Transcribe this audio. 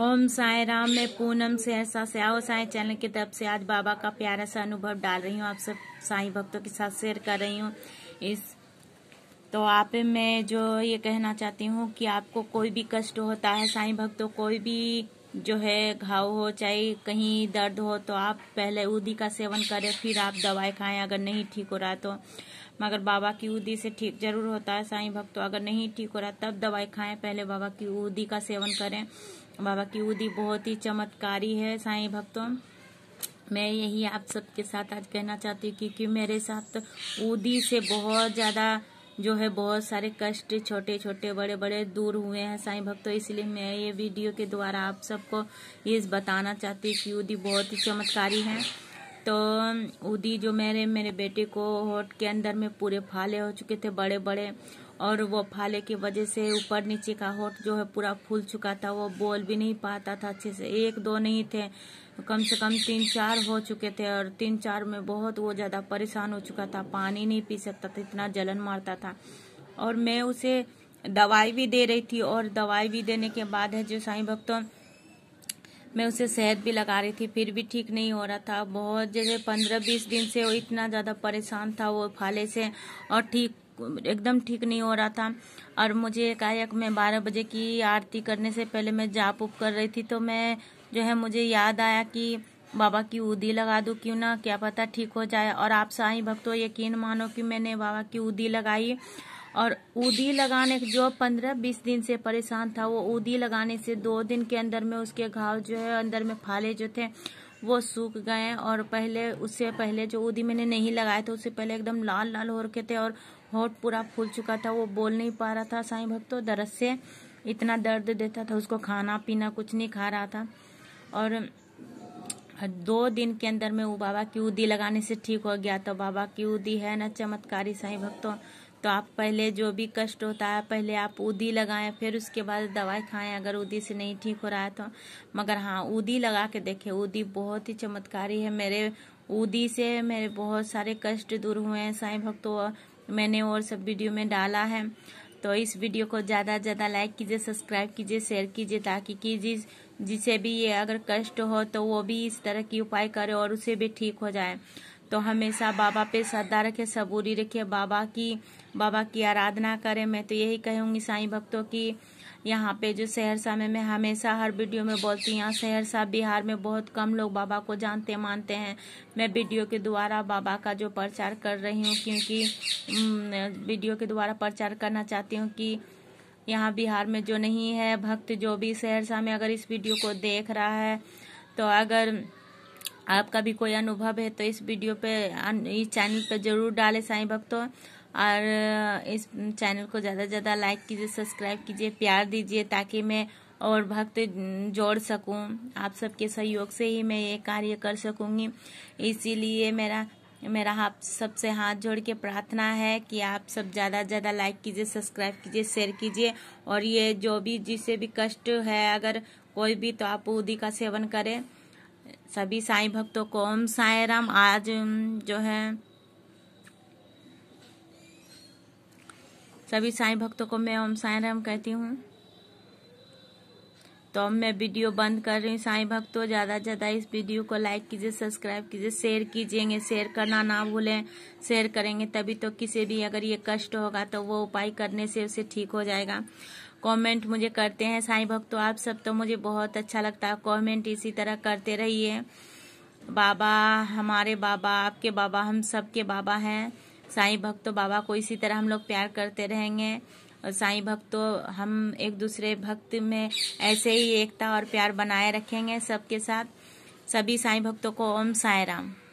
ओम साय राम मैं पूनम से ऐसा श्याओ साई चैनल की तरफ से आज बाबा का प्यारा सा अनुभव डाल रही हूँ आप सब साई भक्तों के साथ शेयर कर रही हूँ इस तो आप मैं जो ये कहना चाहती हूँ कि आपको कोई भी कष्ट होता है साई भक्तों कोई भी जो है घाव हो चाहे कहीं दर्द हो तो आप पहले उदी का सेवन करें फिर आप दवाई खाएं अगर नहीं ठीक हो रहा तो मगर बाबा की उदी से ठीक जरूर होता है साईं भक्तों अगर नहीं ठीक हो रहा तब दवाई खाएं पहले बाबा की उदी का सेवन करें बाबा की उदी बहुत ही चमत्कारी है साईं भक्तों मैं यही आप सबके साथ आज कहना चाहती हूँ क्योंकि मेरे साथ उदी से बहुत ज़्यादा जो है बहुत सारे कष्ट छोटे छोटे बड़े बड़े दूर हुए हैं साईं भक्तों इसलिए मैं ये वीडियो के द्वारा आप सबको ये बताना चाहती हूँ कि उदी बहुत ही चमत्कारी है तो उदी जो मेरे मेरे बेटे को होट के अंदर में पूरे फाले हो चुके थे बड़े बड़े और वो फाले की वजह से ऊपर नीचे का होठ जो है पूरा फूल चुका था वो बोल भी नहीं पाता था अच्छे से एक दो नहीं थे कम से कम तीन चार हो चुके थे और तीन चार में बहुत वो ज़्यादा परेशान हो चुका था पानी नहीं पी सकता था इतना जलन मारता था और मैं उसे दवाई भी दे रही थी और दवाई भी देने के बाद है जो साई भक्तों मैं उसे शहद भी लगा रही थी फिर भी ठीक नहीं हो रहा था बहुत जैसे पंद्रह बीस दिन से वो इतना ज़्यादा परेशान था वो फाले से और ठीक एकदम ठीक नहीं हो रहा था और मुझे एकाएक मैं बारह बजे की आरती करने से पहले मैं जाप उप कर रही थी तो मैं जो है मुझे याद आया कि बाबा की उदी लगा दूँ क्यों ना क्या पता ठीक हो जाए और आप साई भक्तों यकीन मानो कि मैंने बाबा की उदी लगाई और उदी लगाने जो पंद्रह बीस दिन से परेशान था वो उदी लगाने से दो दिन के अंदर में उसके घाव जो है अंदर में फाले जो थे वो सूख गए हैं और पहले उससे पहले जो उदी मैंने नहीं लगाए थे उससे पहले एकदम लाल लाल हो रखे थे और होट पूरा फूल चुका था वो बोल नहीं पा रहा था साईं भक्तों तो दरस से इतना दर्द देता था उसको खाना पीना कुछ नहीं खा रहा था और दो दिन के अंदर में वो बाबा की उदी लगाने से ठीक हो गया तो बाबा की उदी है ना चमत्कारी साईं भक्तों तो आप पहले जो भी कष्ट होता है पहले आप उदी लगाएं फिर उसके बाद दवाई खाएं अगर उदी से नहीं ठीक हो रहा है तो मगर हाँ उदी लगा के देखें उदी बहुत ही चमत्कारी है मेरे उदी से मेरे बहुत सारे कष्ट दूर हुए हैं साईं भक्तों मैंने और सब वीडियो में डाला है तो इस वीडियो को ज़्यादा से ज़्यादा लाइक कीजिए सब्सक्राइब कीजिए शेयर कीजिए ताकि कि जिस जिसे भी ये अगर कष्ट हो तो वो भी इस तरह की उपाय करे और उसे भी ठीक हो जाए तो हमेशा बाबा पे श्रद्धा रखे सबूरी रखे बाबा की बाबा की आराधना करें मैं तो यही कहूँगी साईं भक्तों की यहाँ पे जो सहरसा में मैं हमेशा हर वीडियो में बोलती हूँ सहरसा बिहार में बहुत कम लोग बाबा को जानते मानते हैं मैं वीडियो के द्वारा बाबा का जो प्रचार कर रही हूँ क्योंकि वीडियो के द्वारा प्रचार करना चाहती हूँ कि यहाँ बिहार में जो नहीं है भक्त जो भी सहरसा में अगर इस वीडियो को देख रहा है तो अगर आपका भी कोई अनुभव है तो इस वीडियो पे इस चैनल पे जरूर डालें साईं भक्तों और इस चैनल को ज़्यादा से ज़्यादा लाइक कीजिए सब्सक्राइब कीजिए प्यार दीजिए ताकि मैं और भक्त जोड़ सकूं आप सबके सहयोग से ही मैं ये कार्य कर सकूंगी इसीलिए मेरा मेरा आप हाँ, सबसे हाथ जोड़ के प्रार्थना है कि आप सब ज़्यादा से ज़्यादा लाइक कीजिए सब्सक्राइब कीजिए शेयर कीजिए और ये जो भी जिसे भी कष्ट है अगर कोई भी तो आप उदी का सेवन करें सभी साईं भक्तों को ओम साई राम आज जो है सभी साईं भक्तों को मैं ओम साई राम कहती हूँ तो अब मैं वीडियो बंद कर रही हूँ साईं भक्तों ज़्यादा से ज़्यादा इस वीडियो को लाइक कीजिए सब्सक्राइब कीजिए शेयर कीजिएगे शेयर करना ना भूलें शेयर करेंगे तभी तो किसी भी अगर ये कष्ट होगा तो वो उपाय करने से उसे ठीक हो जाएगा कमेंट मुझे करते हैं साईं भक्तों तो आप सब तो मुझे बहुत अच्छा लगता है कमेंट इसी तरह करते रहिए बाबा हमारे बाबा आपके बाबा हम सबके बाबा हैं साईं तो बाबा को इसी तरह हम लोग प्यार करते रहेंगे और भक्त भक्तों हम एक दूसरे भक्त में ऐसे ही एकता और प्यार बनाए रखेंगे सबके साथ सभी साईं भक्तों को ओम साई राम